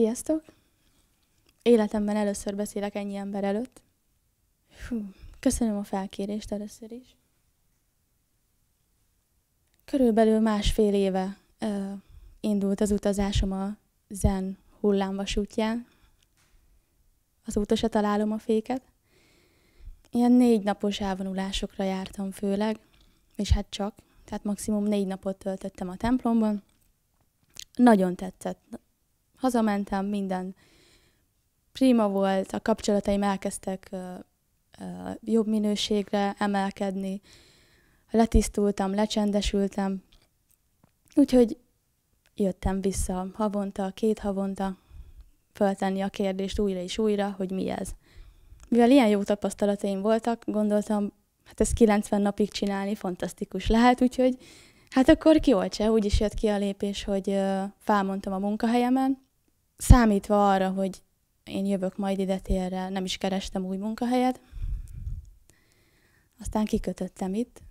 Sziasztok! Életemben először beszélek ennyi ember előtt. Hú, köszönöm a felkérést először is. Körülbelül másfél éve ö, indult az utazásom a zen hullámvasútján. Az se találom a féket. Ilyen négy napos elvonulásokra jártam főleg, és hát csak, tehát maximum négy napot töltöttem a templomban. Nagyon tetszett, hazamentem, minden prima volt, a kapcsolataim elkezdtek jobb minőségre emelkedni, letisztultam, lecsendesültem, úgyhogy jöttem vissza havonta, két havonta föltenni a kérdést újra és újra, hogy mi ez. Mivel ilyen jó tapasztalataim voltak, gondoltam, hát ezt 90 napig csinálni fantasztikus lehet, úgyhogy hát akkor kioltse, úgy is jött ki a lépés, hogy felmondtam a munkahelyemen, számítva arra, hogy én jövök majd ide térre, nem is kerestem új munkahelyet. Aztán kikötöttem itt.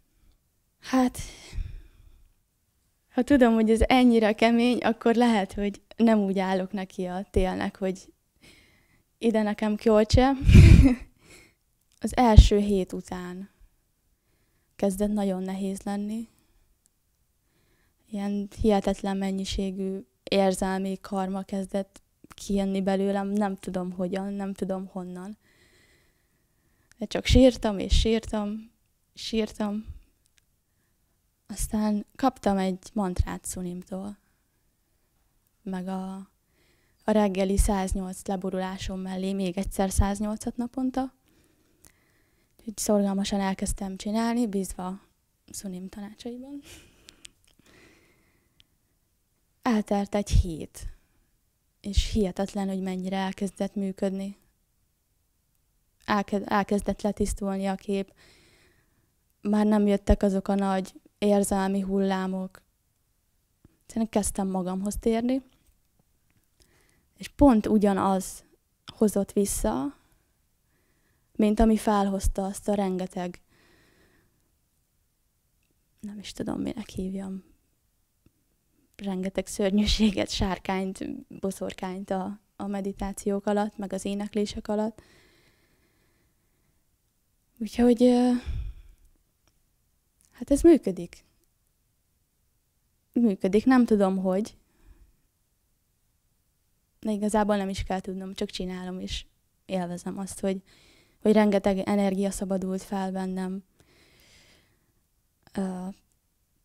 Hát, ha tudom, hogy ez ennyire kemény, akkor lehet, hogy nem úgy állok neki a télnek, hogy ide nekem kölcse. az első hét után kezdett nagyon nehéz lenni. Ilyen hihetetlen mennyiségű érzelmi karma kezdett kijönni belőlem, nem tudom hogyan, nem tudom honnan. De csak sírtam, és sírtam, sírtam. Aztán kaptam egy mantrát szunimtól, meg a, a reggeli 108 leborulásom mellé még egyszer 108-at naponta. Úgyhogy szorgalmasan elkezdtem csinálni, bízva szunim tanácsaiban eltelt egy hét, és hihetetlen, hogy mennyire elkezdett működni. Elke- elkezdett letisztulni a kép. Már nem jöttek azok a nagy érzelmi hullámok. Szerintem kezdtem magamhoz térni, és pont ugyanaz hozott vissza, mint ami felhozta azt a rengeteg, nem is tudom, minek hívjam, rengeteg szörnyűséget, sárkányt, boszorkányt a, a meditációk alatt, meg az éneklések alatt. Úgyhogy hát ez működik. Működik, nem tudom, hogy. De igazából nem is kell tudnom, csak csinálom, és élvezem azt, hogy, hogy rengeteg energia szabadult fel bennem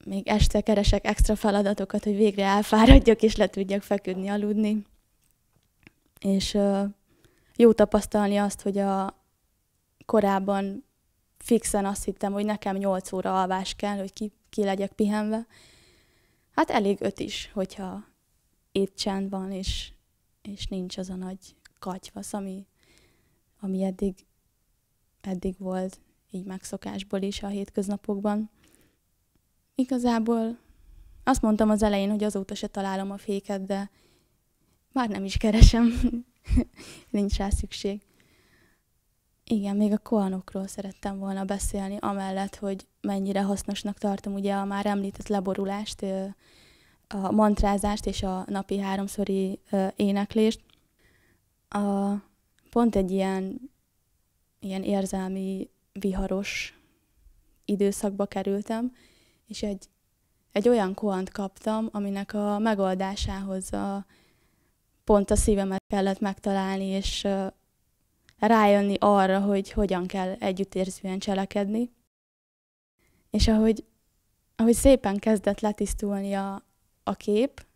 még este keresek extra feladatokat, hogy végre elfáradjak és le tudjak feküdni, aludni. És jó tapasztalni azt, hogy a korábban fixen azt hittem, hogy nekem 8 óra alvás kell, hogy ki, ki legyek pihenve. Hát elég öt is, hogyha étcsend van, és, és nincs az a nagy katyvasz, ami, ami eddig, eddig volt, így megszokásból is a hétköznapokban. Igazából azt mondtam az elején, hogy azóta se találom a féket, de már nem is keresem. Nincs rá szükség. Igen, még a koanokról szerettem volna beszélni, amellett, hogy mennyire hasznosnak tartom ugye a már említett leborulást, a mantrázást és a napi háromszori éneklést. A, pont egy ilyen, ilyen érzelmi viharos időszakba kerültem, és egy, egy olyan koant kaptam, aminek a megoldásához a, pont a szívemet kellett megtalálni, és uh, rájönni arra, hogy hogyan kell együttérzően cselekedni. És ahogy, ahogy szépen kezdett letisztulni a, a kép,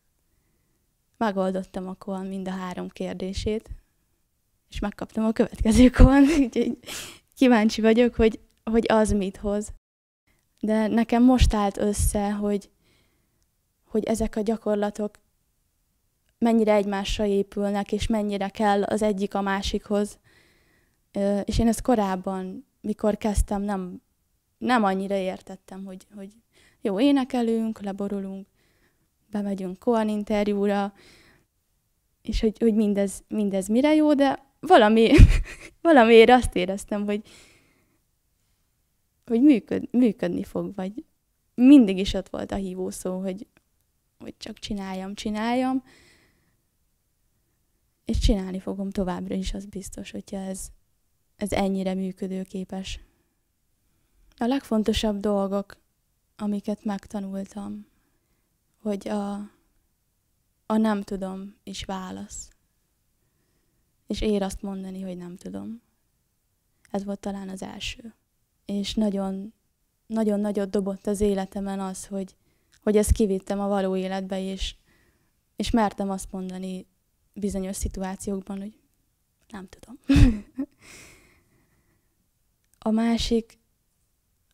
megoldottam a koan mind a három kérdését, és megkaptam a következő koan, úgyhogy kíváncsi vagyok, hogy, hogy az mit hoz. De nekem most állt össze, hogy, hogy ezek a gyakorlatok mennyire egymásra épülnek, és mennyire kell az egyik a másikhoz. És én ezt korábban, mikor kezdtem, nem, nem annyira értettem, hogy, hogy jó, énekelünk, leborulunk, bemegyünk interjúra, és hogy, hogy mindez, mindez mire jó, de valami, valamiért azt éreztem, hogy, hogy működ, működni fog, vagy mindig is ott volt a hívó szó, hogy, hogy csak csináljam, csináljam, és csinálni fogom továbbra is, az biztos, hogyha ez, ez ennyire működőképes. A legfontosabb dolgok, amiket megtanultam, hogy a, a nem tudom is válasz. És ér azt mondani, hogy nem tudom. Ez volt talán az első és nagyon, nagyon nagyot dobott az életemen az, hogy, hogy ezt kivittem a való életbe, és, és mertem azt mondani bizonyos szituációkban, hogy nem tudom. a másik,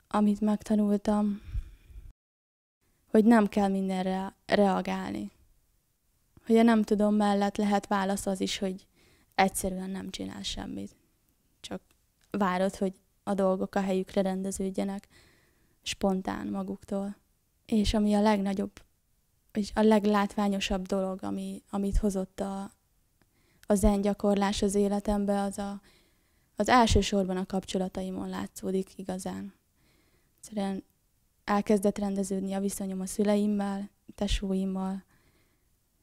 amit megtanultam, hogy nem kell mindenre reagálni. Hogy a nem tudom mellett lehet válasz az is, hogy egyszerűen nem csinál semmit. Csak várod, hogy a dolgok a helyükre rendeződjenek spontán maguktól. És ami a legnagyobb, és a leglátványosabb dolog, ami, amit hozott a, a zen gyakorlás az életembe, az a, az elsősorban a kapcsolataimon látszódik igazán. Egyszerűen elkezdett rendeződni a viszonyom a szüleimmel, tesóimmal,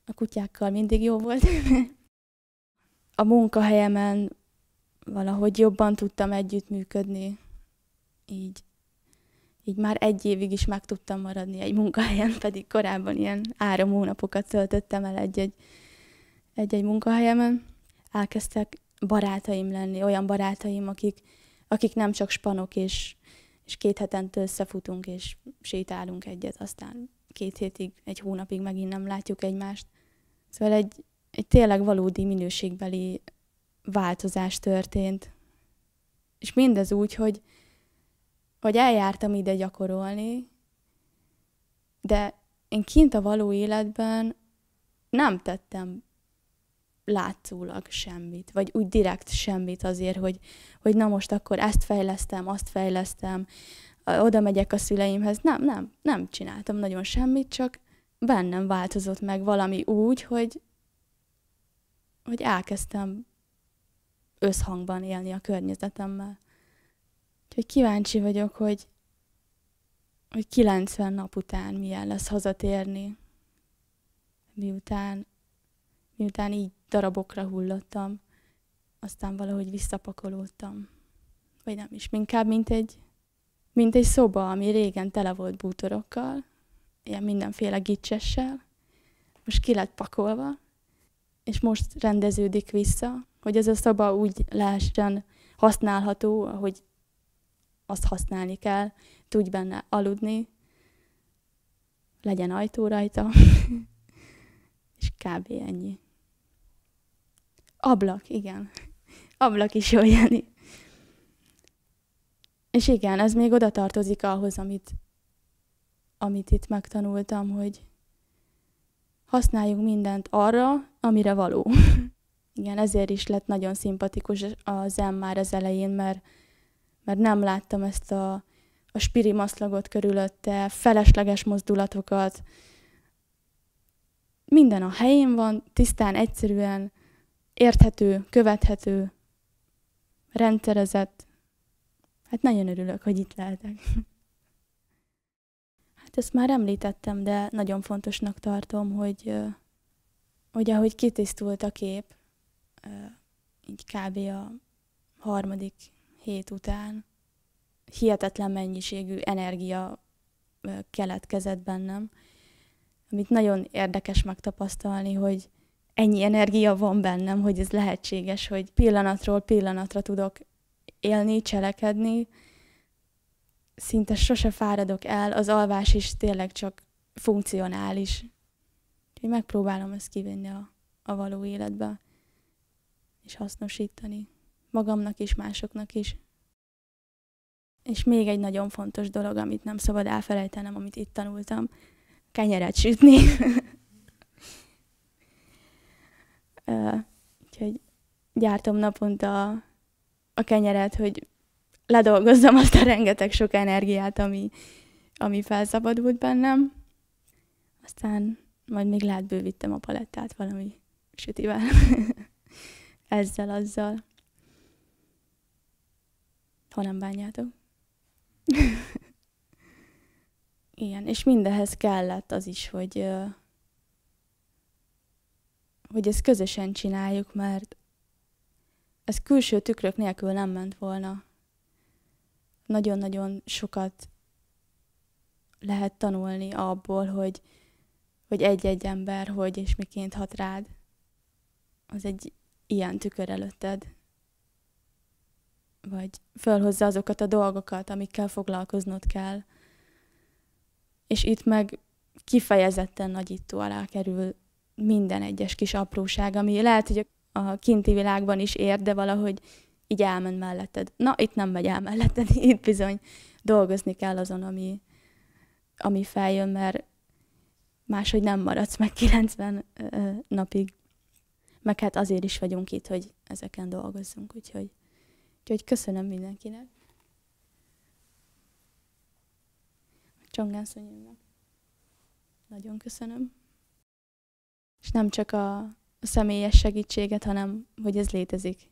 a kutyákkal mindig jó volt. a munkahelyemen valahogy jobban tudtam együttműködni. Így, így már egy évig is meg tudtam maradni egy munkahelyen, pedig korábban ilyen három hónapokat töltöttem el egy-egy, egy-egy munkahelyemen. Elkezdtek barátaim lenni, olyan barátaim, akik, akik nem csak spanok, és, és két hetente összefutunk, és sétálunk egyet, aztán két hétig, egy hónapig megint nem látjuk egymást. Szóval egy, egy tényleg valódi minőségbeli változás történt. És mindez úgy, hogy, hogy eljártam ide gyakorolni, de én kint a való életben nem tettem látszólag semmit, vagy úgy direkt semmit azért, hogy, hogy na most akkor ezt fejlesztem, azt fejlesztem, oda megyek a szüleimhez. Nem, nem, nem csináltam nagyon semmit, csak bennem változott meg valami úgy, hogy, hogy elkezdtem összhangban élni a környezetemmel. Úgyhogy kíváncsi vagyok, hogy, hogy 90 nap után milyen lesz hazatérni, miután, miután így darabokra hullottam, aztán valahogy visszapakolódtam. Vagy nem is, inkább mint egy, mint egy szoba, ami régen tele volt bútorokkal, ilyen mindenféle gicsessel, most ki lett pakolva, és most rendeződik vissza, hogy ez a szaba úgy lehessen használható, ahogy azt használni kell, tudj benne aludni, legyen ajtó rajta, és kb. ennyi. Ablak, igen. Ablak is jó, Jani. És igen, ez még oda tartozik ahhoz, amit, amit itt megtanultam, hogy használjunk mindent arra, amire való. Igen, ezért is lett nagyon szimpatikus a zen már az elején, mert, mert nem láttam ezt a, a spiri maszlagot körülötte, felesleges mozdulatokat. Minden a helyén van, tisztán, egyszerűen, érthető, követhető, rendszerezett. Hát nagyon örülök, hogy itt lehetek. Hát ezt már említettem, de nagyon fontosnak tartom, hogy, hogy ahogy kitisztult a kép, így kb. a harmadik hét után hihetetlen mennyiségű energia keletkezett bennem, amit nagyon érdekes megtapasztalni, hogy ennyi energia van bennem, hogy ez lehetséges, hogy pillanatról pillanatra tudok élni, cselekedni, szinte sose fáradok el, az alvás is tényleg csak funkcionális. Úgyhogy megpróbálom ezt kivinni a, a való életbe és hasznosítani. Magamnak is, másoknak is. És még egy nagyon fontos dolog, amit nem szabad elfelejtenem, amit itt tanultam, kenyeret sütni. úgyhogy gyártom naponta a, a kenyeret, hogy ledolgozzam azt a rengeteg sok energiát, ami, ami felszabadult bennem. Aztán majd még lehet bővítem a palettát valami sütivel. ezzel, azzal. Ha nem bánjátok. Igen, és mindehez kellett az is, hogy, hogy ezt közösen csináljuk, mert ez külső tükrök nélkül nem ment volna. Nagyon-nagyon sokat lehet tanulni abból, hogy, hogy egy-egy ember hogy és miként hat rád. Az egy ilyen tükör előtted, vagy fölhozza azokat a dolgokat, amikkel foglalkoznod kell. És itt meg kifejezetten nagyító alá kerül minden egyes kis apróság, ami lehet, hogy a kinti világban is ér, de valahogy így elmen melletted. Na, itt nem megy el melletted, itt bizony dolgozni kell azon, ami, ami feljön, mert máshogy nem maradsz meg 90 napig meg hát azért is vagyunk itt, hogy ezeken dolgozzunk, úgyhogy, úgyhogy köszönöm mindenkinek. Csongánsz Nagyon köszönöm. És nem csak a, a személyes segítséget, hanem hogy ez létezik.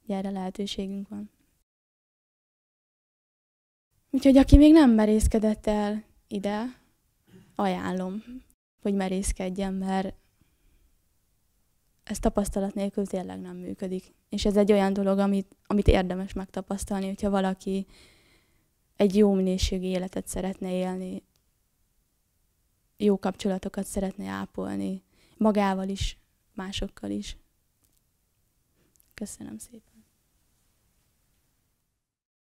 Hogy erre lehetőségünk van. Úgyhogy aki még nem merészkedett el ide, ajánlom, hogy merészkedjen, mert ez tapasztalat nélkül tényleg nem működik. És ez egy olyan dolog, amit, amit érdemes megtapasztalni, hogyha valaki egy jó minőségű életet szeretne élni, jó kapcsolatokat szeretne ápolni, magával is, másokkal is. Köszönöm szépen.